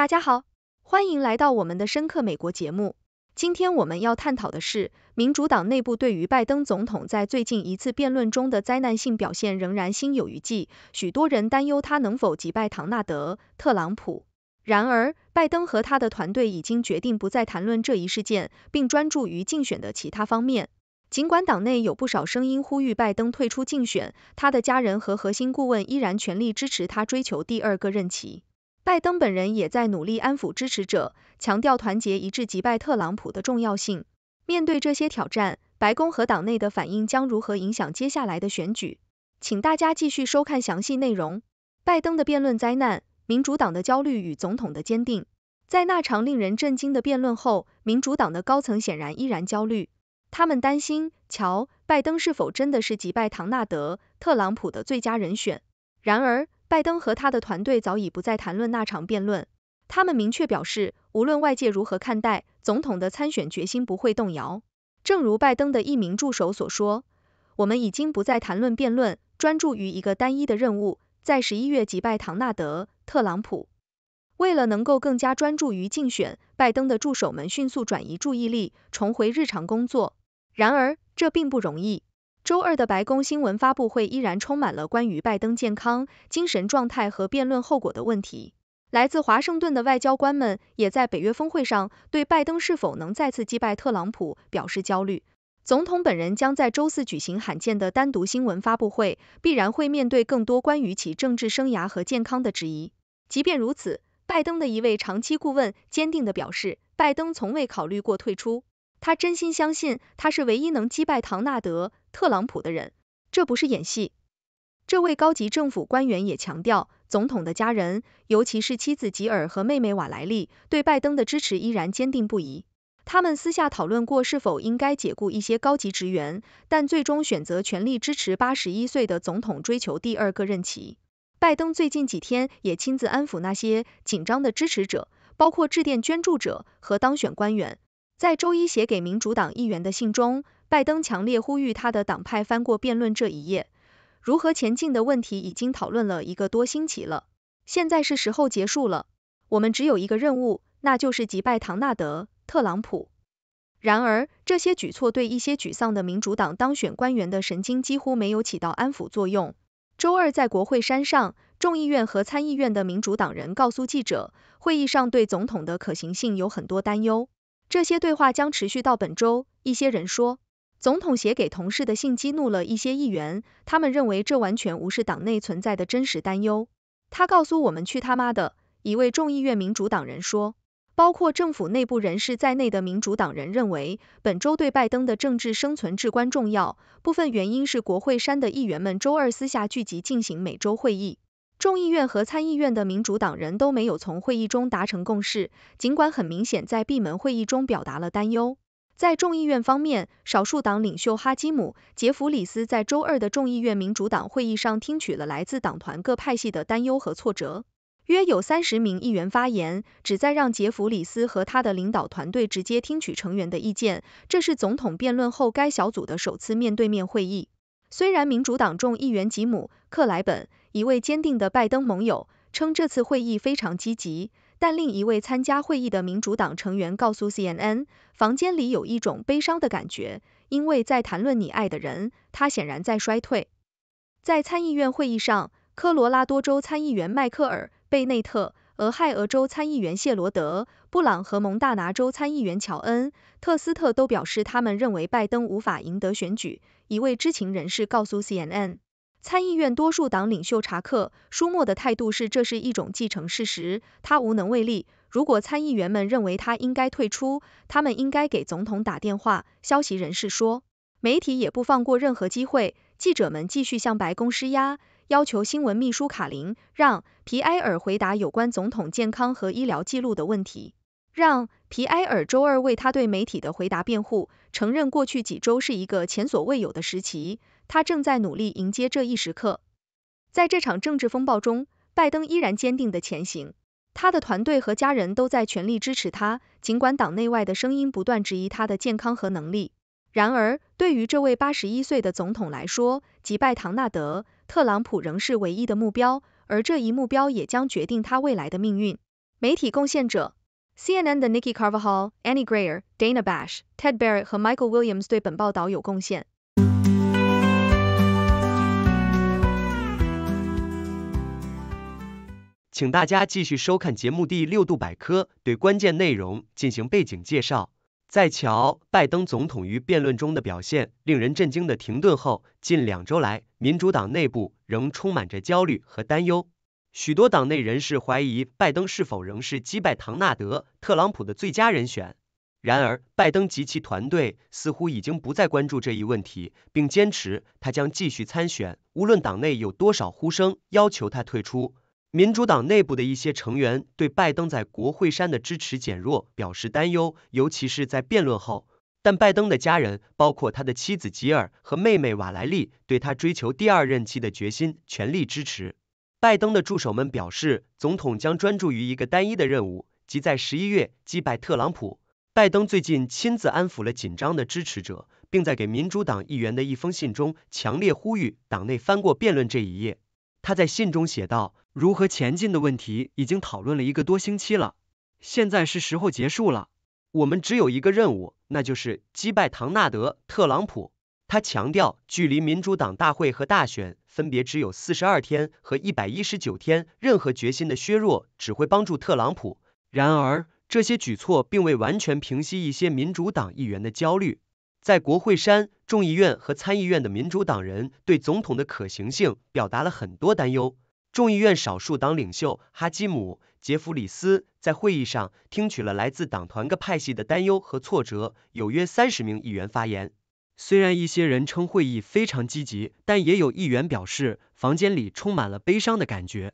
大家好，欢迎来到我们的深刻美国节目。今天我们要探讨的是，民主党内部对于拜登总统在最近一次辩论中的灾难性表现仍然心有余悸，许多人担忧他能否击败唐纳德·特朗普。然而，拜登和他的团队已经决定不再谈论这一事件，并专注于竞选的其他方面。尽管党内有不少声音呼吁拜登退出竞选，他的家人和核心顾问依然全力支持他追求第二个任期。拜登本人也在努力安抚支持者，强调团结一致击败特朗普的重要性。面对这些挑战，白宫和党内的反应将如何影响接下来的选举？请大家继续收看详细内容。拜登的辩论灾难，民主党的焦虑与总统的坚定。在那场令人震惊的辩论后，民主党的高层显然依然焦虑，他们担心乔·拜登是否真的是击败唐纳德·特朗普的最佳人选。然而，拜登和他的团队早已不再谈论那场辩论。他们明确表示，无论外界如何看待，总统的参选决心不会动摇。正如拜登的一名助手所说：“我们已经不再谈论辩论，专注于一个单一的任务，在十一月击败唐纳德·特朗普。”为了能够更加专注于竞选，拜登的助手们迅速转移注意力，重回日常工作。然而，这并不容易。周二的白宫新闻发布会依然充满了关于拜登健康、精神状态和辩论后果的问题。来自华盛顿的外交官们也在北约峰会上对拜登是否能再次击败特朗普表示焦虑。总统本人将在周四举行罕见的单独新闻发布会，必然会面对更多关于其政治生涯和健康的质疑。即便如此，拜登的一位长期顾问坚定地表示，拜登从未考虑过退出。他真心相信他是唯一能击败唐纳德。特朗普的人，这不是演戏。这位高级政府官员也强调，总统的家人，尤其是妻子吉尔和妹妹瓦莱丽，对拜登的支持依然坚定不移。他们私下讨论过是否应该解雇一些高级职员，但最终选择全力支持八十一岁的总统追求第二个任期。拜登最近几天也亲自安抚那些紧张的支持者，包括致电捐助者和当选官员。在周一写给民主党议员的信中。拜登强烈呼吁他的党派翻过辩论这一页。如何前进的问题已经讨论了一个多星期了，现在是时候结束了。我们只有一个任务，那就是击败唐纳德·特朗普。然而，这些举措对一些沮丧的民主党当选官员的神经几乎没有起到安抚作用。周二，在国会山上，众议院和参议院的民主党人告诉记者，会议上对总统的可行性有很多担忧。这些对话将持续到本周。一些人说。总统写给同事的信激怒了一些议员，他们认为这完全无视党内存在的真实担忧。他告诉我们去他妈的！一位众议院民主党人说，包括政府内部人士在内的民主党人认为，本周对拜登的政治生存至关重要。部分原因是国会山的议员们周二私下聚集进行每周会议，众议院和参议院的民主党人都没有从会议中达成共识，尽管很明显在闭门会议中表达了担忧。在众议院方面，少数党领袖哈基姆·杰弗里斯在周二的众议院民主党会议上听取了来自党团各派系的担忧和挫折。约有三十名议员发言，旨在让杰弗里斯和他的领导团队直接听取成员的意见。这是总统辩论后该小组的首次面对面会议。虽然民主党众议员吉姆·克莱本，一位坚定的拜登盟友，称这次会议非常积极。但另一位参加会议的民主党成员告诉 CNN，房间里有一种悲伤的感觉，因为在谈论你爱的人，他显然在衰退。在参议院会议上，科罗拉多州参议员迈克尔·贝内特、俄亥俄州参议员谢罗德·布朗和蒙大拿州参议员乔恩·特斯特都表示，他们认为拜登无法赢得选举。一位知情人士告诉 CNN。参议院多数党领袖查克·舒默的态度是，这是一种既成事实，他无能为力。如果参议员们认为他应该退出，他们应该给总统打电话。消息人士说，媒体也不放过任何机会，记者们继续向白宫施压，要求新闻秘书卡林让皮埃尔回答有关总统健康和医疗记录的问题，让皮埃尔周二为他对媒体的回答辩护，承认过去几周是一个前所未有的时期。他正在努力迎接这一时刻。在这场政治风暴中，拜登依然坚定的前行，他的团队和家人都在全力支持他，尽管党内外的声音不断质疑他的健康和能力。然而，对于这位八十一岁的总统来说，击败唐纳德·特朗普仍是唯一的目标，而这一目标也将决定他未来的命运。媒体贡献者：CNN 的 Nikki c a r v a h a l Annie Graer、Dana Bash、Ted Barrett 和 Michael Williams 对本报道有贡献。请大家继续收看节目第六度百科，对关键内容进行背景介绍。在乔拜登总统于辩论中的表现令人震惊的停顿后，近两周来，民主党内部仍充满着焦虑和担忧。许多党内人士怀疑拜登是否仍是击败唐纳德·特朗普的最佳人选。然而，拜登及其团队似乎已经不再关注这一问题，并坚持他将继续参选，无论党内有多少呼声要求他退出。民主党内部的一些成员对拜登在国会山的支持减弱表示担忧，尤其是在辩论后。但拜登的家人，包括他的妻子吉尔和妹妹瓦莱丽，对他追求第二任期的决心全力支持。拜登的助手们表示，总统将专注于一个单一的任务，即在十一月击败特朗普。拜登最近亲自安抚了紧张的支持者，并在给民主党议员的一封信中强烈呼吁党内翻过辩论这一页。他在信中写道。如何前进的问题已经讨论了一个多星期了，现在是时候结束了。我们只有一个任务，那就是击败唐纳德·特朗普。他强调，距离民主党大会和大选分别只有四十二天和一百一十九天，任何决心的削弱只会帮助特朗普。然而，这些举措并未完全平息一些民主党议员的焦虑。在国会山，众议院和参议院的民主党人对总统的可行性表达了很多担忧。众议院少数党领袖哈基姆·杰弗里斯在会议上听取了来自党团各派系的担忧和挫折，有约三十名议员发言。虽然一些人称会议非常积极，但也有议员表示房间里充满了悲伤的感觉。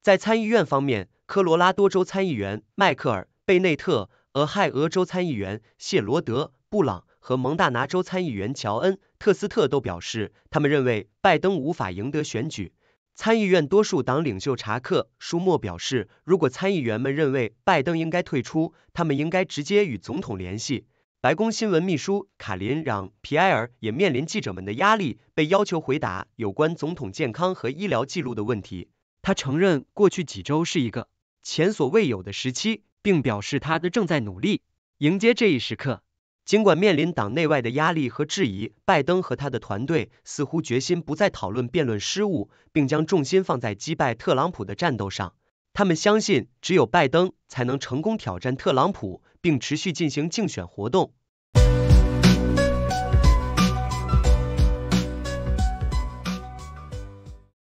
在参议院方面，科罗拉多州参议员迈克尔·贝内特、俄亥俄州参议员谢罗德·布朗和蒙大拿州参议员乔恩·特斯特都表示，他们认为拜登无法赢得选举。参议院多数党领袖查克·舒默表示，如果参议员们认为拜登应该退出，他们应该直接与总统联系。白宫新闻秘书卡琳·让·皮埃尔也面临记者们的压力，被要求回答有关总统健康和医疗记录的问题。他承认过去几周是一个前所未有的时期，并表示他的正在努力迎接这一时刻。尽管面临党内外的压力和质疑，拜登和他的团队似乎决心不再讨论辩论失误，并将重心放在击败特朗普的战斗上。他们相信，只有拜登才能成功挑战特朗普，并持续进行竞选活动。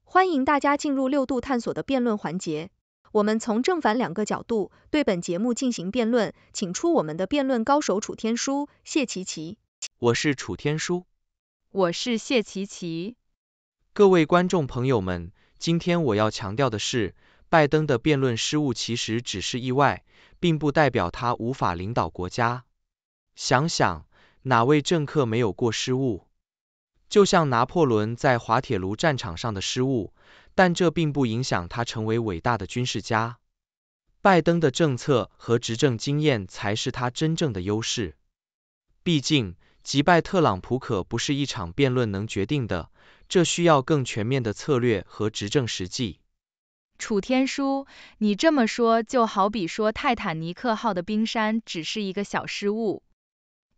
欢迎大家进入六度探索的辩论环节。我们从正反两个角度对本节目进行辩论，请出我们的辩论高手楚天舒、谢琪琪。我是楚天舒，我是谢琪琪。各位观众朋友们，今天我要强调的是，拜登的辩论失误其实只是意外，并不代表他无法领导国家。想想哪位政客没有过失误？就像拿破仑在滑铁卢战场上的失误。但这并不影响他成为伟大的军事家。拜登的政策和执政经验才是他真正的优势。毕竟，击败特朗普可不是一场辩论能决定的，这需要更全面的策略和执政实际。楚天舒，你这么说就好比说泰坦尼克号的冰山只是一个小失误。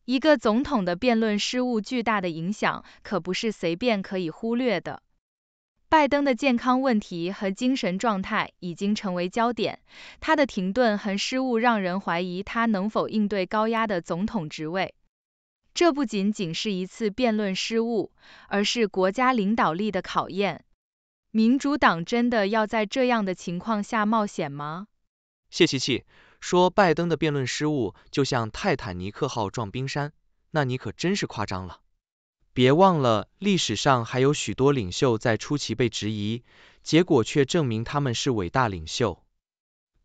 一个总统的辩论失误巨大的影响，可不是随便可以忽略的。拜登的健康问题和精神状态已经成为焦点，他的停顿和失误让人怀疑他能否应对高压的总统职位。这不仅仅是一次辩论失误，而是国家领导力的考验。民主党真的要在这样的情况下冒险吗？谢琪琪说拜登的辩论失误就像泰坦尼克号撞冰山，那你可真是夸张了。别忘了，历史上还有许多领袖在初期被质疑，结果却证明他们是伟大领袖。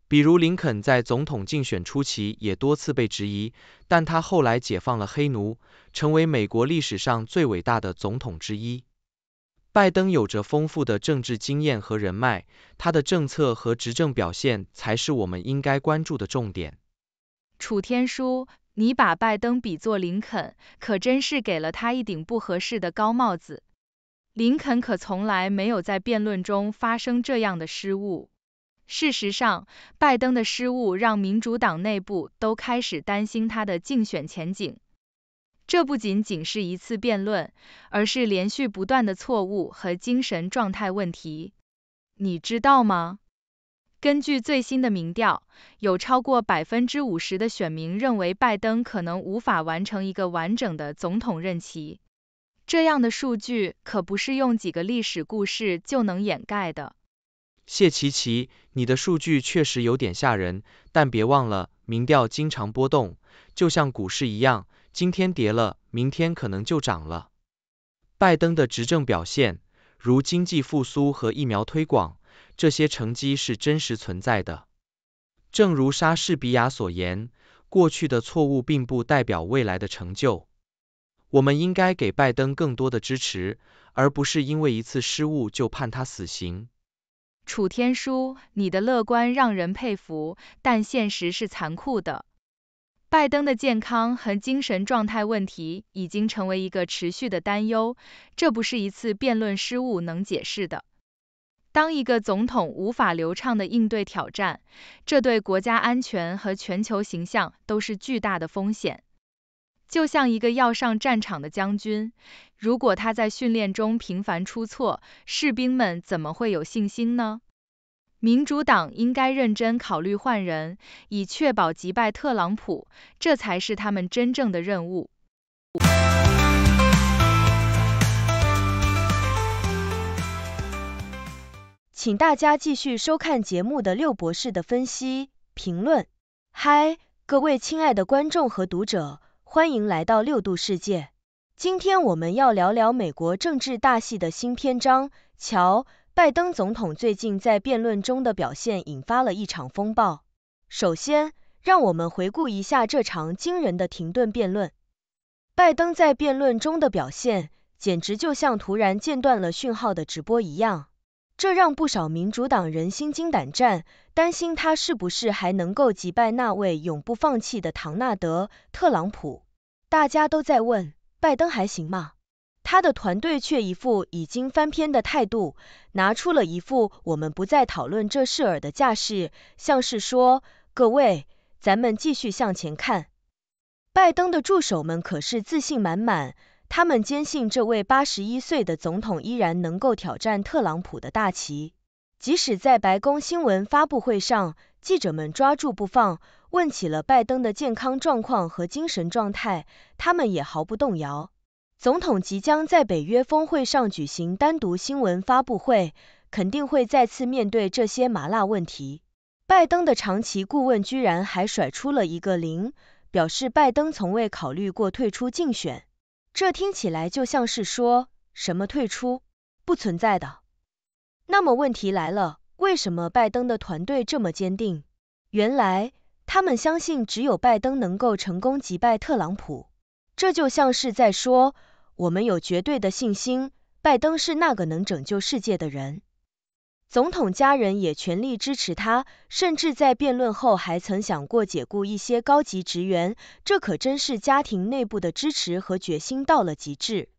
比如林肯在总统竞选初期也多次被质疑，但他后来解放了黑奴，成为美国历史上最伟大的总统之一。拜登有着丰富的政治经验和人脉，他的政策和执政表现才是我们应该关注的重点。楚天舒。你把拜登比作林肯，可真是给了他一顶不合适的高帽子。林肯可从来没有在辩论中发生这样的失误。事实上，拜登的失误让民主党内部都开始担心他的竞选前景。这不仅仅是一次辩论，而是连续不断的错误和精神状态问题。你知道吗？根据最新的民调，有超过百分之五十的选民认为拜登可能无法完成一个完整的总统任期。这样的数据可不是用几个历史故事就能掩盖的。谢琪琪，你的数据确实有点吓人，但别忘了，民调经常波动，就像股市一样，今天跌了，明天可能就涨了。拜登的执政表现，如经济复苏和疫苗推广。这些成绩是真实存在的。正如莎士比亚所言，过去的错误并不代表未来的成就。我们应该给拜登更多的支持，而不是因为一次失误就判他死刑。楚天舒，你的乐观让人佩服，但现实是残酷的。拜登的健康和精神状态问题已经成为一个持续的担忧，这不是一次辩论失误能解释的。当一个总统无法流畅的应对挑战，这对国家安全和全球形象都是巨大的风险。就像一个要上战场的将军，如果他在训练中频繁出错，士兵们怎么会有信心呢？民主党应该认真考虑换人，以确保击败特朗普，这才是他们真正的任务。请大家继续收看节目的六博士的分析评论。嗨，各位亲爱的观众和读者，欢迎来到六度世界。今天我们要聊聊美国政治大戏的新篇章。乔拜登总统最近在辩论中的表现引发了一场风暴。首先，让我们回顾一下这场惊人的停顿辩论。拜登在辩论中的表现，简直就像突然间断了讯号的直播一样。这让不少民主党人心惊胆战，担心他是不是还能够击败那位永不放弃的唐纳德·特朗普。大家都在问拜登还行吗？他的团队却一副已经翻篇的态度，拿出了一副“我们不再讨论这事儿”的架势，像是说：“各位，咱们继续向前看。”拜登的助手们可是自信满满。他们坚信，这位八十一岁的总统依然能够挑战特朗普的大旗。即使在白宫新闻发布会上，记者们抓住不放，问起了拜登的健康状况和精神状态，他们也毫不动摇。总统即将在北约峰会上举行单独新闻发布会，肯定会再次面对这些麻辣问题。拜登的长期顾问居然还甩出了一个零，表示拜登从未考虑过退出竞选。这听起来就像是说什么退出不存在的。那么问题来了，为什么拜登的团队这么坚定？原来他们相信只有拜登能够成功击败特朗普。这就像是在说，我们有绝对的信心，拜登是那个能拯救世界的人。总统家人也全力支持他，甚至在辩论后还曾想过解雇一些高级职员，这可真是家庭内部的支持和决心到了极致。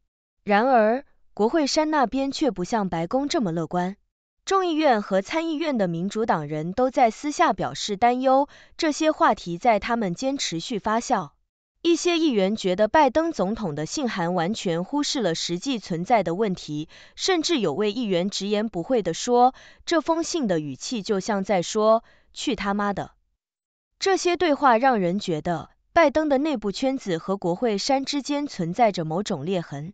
然而，国会山那边却不像白宫这么乐观，众议院和参议院的民主党人都在私下表示担忧，这些话题在他们间持续发酵。一些议员觉得拜登总统的信函完全忽视了实际存在的问题，甚至有位议员直言不讳地说：“这封信的语气就像在说‘去他妈的’。”这些对话让人觉得拜登的内部圈子和国会山之间存在着某种裂痕。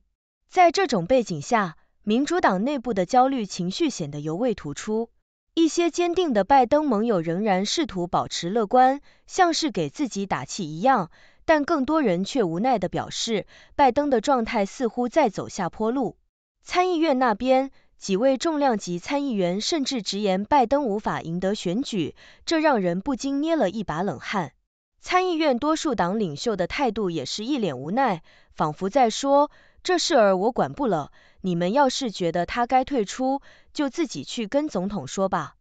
在这种背景下，民主党内部的焦虑情绪显得尤为突出。一些坚定的拜登盟友仍然试图保持乐观，像是给自己打气一样。但更多人却无奈地表示，拜登的状态似乎在走下坡路。参议院那边，几位重量级参议员甚至直言拜登无法赢得选举，这让人不禁捏了一把冷汗。参议院多数党领袖的态度也是一脸无奈，仿佛在说：“这事儿我管不了，你们要是觉得他该退出，就自己去跟总统说吧。”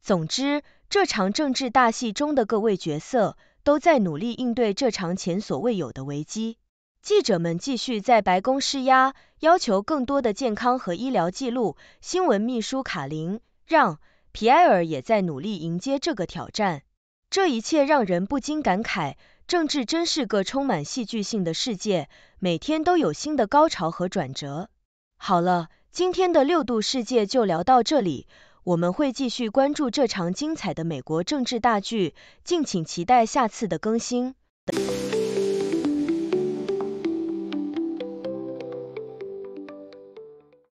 总之，这场政治大戏中的各位角色。都在努力应对这场前所未有的危机。记者们继续在白宫施压，要求更多的健康和医疗记录。新闻秘书卡琳·让·皮埃尔也在努力迎接这个挑战。这一切让人不禁感慨：政治真是个充满戏剧性的世界，每天都有新的高潮和转折。好了，今天的六度世界就聊到这里。我们会继续关注这场精彩的美国政治大剧，敬请期待下次的更新。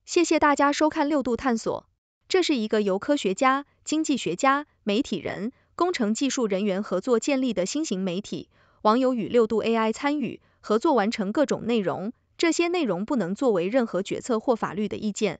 谢谢大家收看六度探索，这是一个由科学家、经济学家、媒体人、工程技术人员合作建立的新型媒体。网友与六度 AI 参与合作完成各种内容，这些内容不能作为任何决策或法律的意见。